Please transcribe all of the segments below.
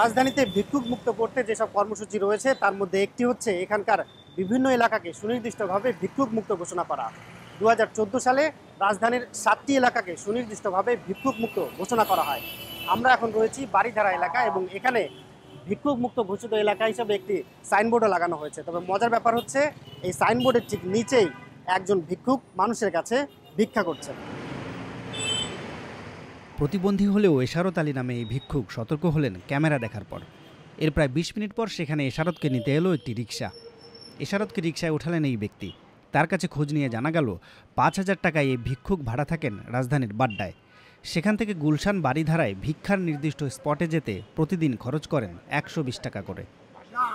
রাজধানীতে ভিক্ষুক মুক্ত করতে যেসব কর্মসূচি রয়েছে তার মধ্যে একটি হচ্ছে এখানকার বিভিন্ন এলাকাকে সুনির্দিষ্টভাবে ভিক্ষুক মুক্ত ঘোষণা করা দু সালে রাজধানীর সাতটি এলাকাকে সুনির্দিষ্টভাবে ভিক্ষুক মুক্ত ঘোষণা করা হয় আমরা এখন রয়েছি বাড়িধারা এলাকা এবং এখানে ভিক্ষুক মুক্ত ঘোষিত এলাকা হিসেবে একটি সাইনবোর্ডও লাগানো হয়েছে তবে মজার ব্যাপার হচ্ছে এই সাইনবোর্ডের ঠিক নিচেই একজন ভিক্ষুক মানুষের কাছে ভিক্ষা করছেন প্রতিবন্ধী হলেও এশারত আলী নামে এই ভিক্ষুক সতর্ক হলেন ক্যামেরা দেখার পর এর প্রায় বিশ মিনিট পর সেখানে এশারতকে নিতে এলো একটি রিক্সা এশারতকে রিক্সায় ওঠালেন এই ব্যক্তি তার কাছে খোঁজ নিয়ে জানা গেল পাঁচ হাজার টাকায় এই ভিক্ষুক ভাড়া থাকেন রাজধানীর বাড্ডায় সেখান থেকে গুলশান বাড়িধারায় ভিক্ষার নির্দিষ্ট স্পটে যেতে প্রতিদিন খরচ করেন একশো বিশ টাকা করে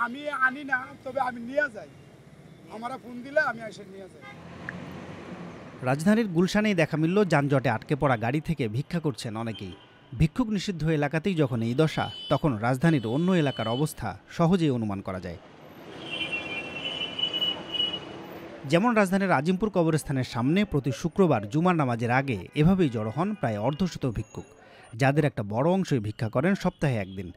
আমি আনি না তবে আমি নিয়ে যাই আমার ফোন দিলে আমি এসে নিয়ে যাই রাজধানীর গুলশানেই দেখা মিলল যানজটে আটকে পড়া গাড়ি থেকে ভিক্ষা করছেন অনেকেই ভিক্ষুক নিষিদ্ধ এলাকাতেই যখন এই দশা তখন রাজধানীর অন্য এলাকার অবস্থা সহজেই অনুমান করা যায় যেমন রাজধানীর আজিমপুর কবরস্থানের সামনে প্রতি শুক্রবার জুমার নামাজের আগে এভাবেই জড়ো হন প্রায় অর্ধশত ভিক্ষুক যাদের একটা বড় অংশই ভিক্ষা করেন সপ্তাহে একদিন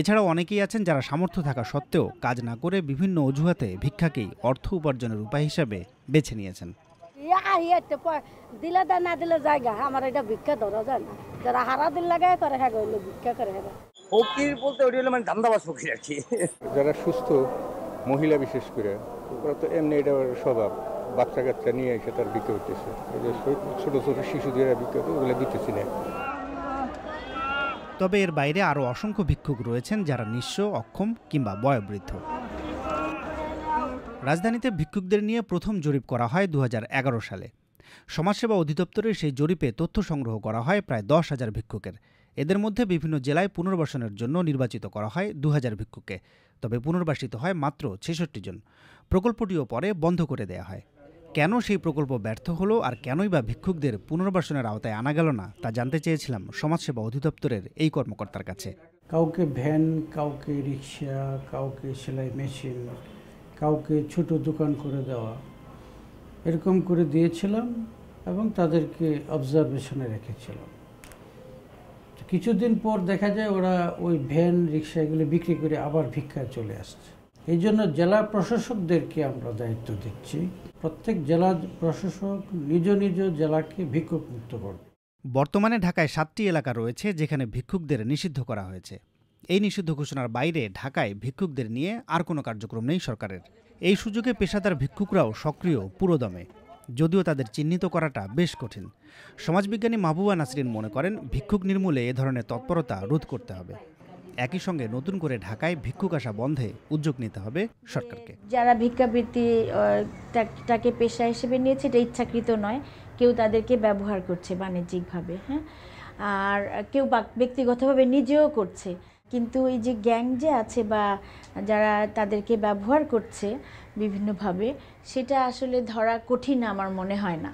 এছাড়াও অনেকেই আছেন যারা সামর্থ্য থাকা সত্ত্বেও কাজ না করে বিভিন্ন অজুহাতে ভিক্ষাকেই অর্থ উপার্জনের উপায় হিসাবে বেছে নিয়েছেন আহি এতে দিলে দা না দিলে জায়গা আমার এটা ভিক্ষা ধরা যায় না যারা হারা দিল লাগায় করে হ্যাঁ গইলে ভিক্ষা করে হ্যাঁ ফকির বলতে ওটি হলো মানে দামদাবাজ ফকির আর কি যারা সুস্থ মহিলা বিশেষ করে ওরা তো এমনি এটা স্বভাব বাচ্চা কাচ্চা নিয়ে এসে তার বিক্রি করতেছে ছোট ছোট শিশুদের বিক্রি হতো ওগুলো দিতেছি না তবে এর বাইরে আরও অসংখ্য ভিক্ষুক রয়েছেন যারা নিঃস্ব অক্ষম কিংবা বয়োবৃদ্ধ রাজধানীতে ভিক্ষুকদের নিয়ে প্রথম জরিপ করা হয় দু সালে সমাজসেবা অধিদপ্তরের সেই জরিপে তথ্য সংগ্রহ করা হয় প্রায় দশ হাজার ভিক্ষুকের এদের মধ্যে বিভিন্ন জেলায় পুনর্বাসনের জন্য নির্বাচিত করা হয় দু হাজার ভিক্ষুকে তবে পুনর্বাসিত হয় মাত্র ছেষট্টি জন প্রকল্পটিও পরে বন্ধ করে দেয়া হয় কেন সেই প্রকল্প ব্যর্থ হলো আর কেনই বা ভিক্ষুকদের পুনর্বাসনের আওতায় আনা গেল না তা জানতে চেয়েছিলাম সমাজসেবা অধিদপ্তরের এই কর্মকর্তার কাছে কাউকে ভ্যান কাউকে রিক্সা কাউকে সেলাই মেশিন কাউকে ছোট দোকান করে দেওয়া এরকম করে দিয়েছিলাম এবং তাদেরকে অবজারভেশনে রেখেছিলাম কিছুদিন পর দেখা যায় ওরা ওই ভ্যান রিক্সাগুলি বিক্রি করে আবার ভিক্ষায় চলে আসছে এই জন্য জেলা প্রশাসকদেরকে আমরা দায়িত্ব দিচ্ছি প্রত্যেক জেলা প্রশাসক নিজ নিজ জেলাকে ভিক্ষুক মুক্ত করবে বর্তমানে ঢাকায় সাতটি এলাকা রয়েছে যেখানে ভিক্ষুকদের নিষিদ্ধ করা হয়েছে এই নিষিদ্ধ ঘোষণার বাইরে ঢাকায় ভিক্ষুকদের নিয়ে আর কোনো কার্যক্রম নেই সরকারের এই সুযোগে পেশাদার ভিক্ষুকরাও সক্রিয় পুরোদমে যদিও তাদের চিহ্নিত করাটা বেশ কঠিন সমাজবিজ্ঞানী মাহবুবা নাসরিন মনে করেন ভিক্ষুক নির্মূলে এ ধরনের তৎপরতা রোধ করতে হবে একই সঙ্গে নতুন করে ঢাকায় ভিক্ষুক আসা বন্ধে উদ্যোগ নিতে হবে সরকারকে যারা ভিক্ষাবৃত্তিটাকে পেশা হিসেবে নিয়েছে এটা ইচ্ছাকৃত নয় কেউ তাদেরকে ব্যবহার করছে বাণিজ্যিকভাবে হ্যাঁ আর কেউ ব্যক্তিগতভাবে নিজেও করছে কিন্তু এই যে গ্যাং যে আছে বা যারা তাদেরকে ব্যবহার করছে বিভিন্নভাবে সেটা আসলে ধরা কঠিন আমার মনে হয় না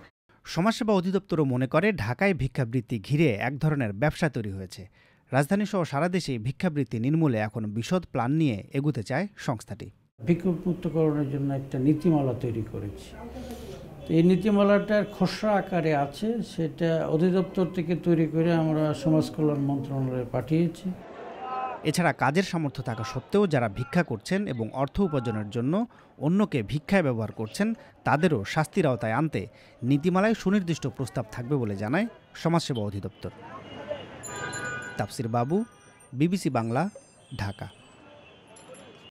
সমাজসেবা অধিদপ্তরও মনে করে ঢাকায় ভিক্ষাবৃত্তি ঘিরে এক ধরনের ব্যবসা তৈরি হয়েছে রাজধানীসহ সারা দেশে ভিক্ষাবৃত্তি নির্মূলে এখন বিশদ প্ল্যান নিয়ে এগুতে চায় সংস্থাটি ভিক্ষুমুক্তকরণের জন্য একটা নীতিমালা তৈরি করেছি এই নীতিমালাটার খসড়া আকারে আছে সেটা অধিদপ্তর থেকে তৈরি করে আমরা সমাজ কল্যাণ মন্ত্রণালয়ে পাঠিয়েছি এছাড়া কাজের সামর্থ্য থাকা সত্ত্বেও যারা ভিক্ষা করছেন এবং অর্থ উপার্জনের জন্য অন্যকে ভিক্ষায় ব্যবহার করছেন তাদেরও শাস্তির আওতায় আনতে নীতিমালায় সুনির্দিষ্ট প্রস্তাব থাকবে বলে জানায় সমাজসেবা অধিদপ্তর তাফসির বাবু বিবিসি বাংলা ঢাকা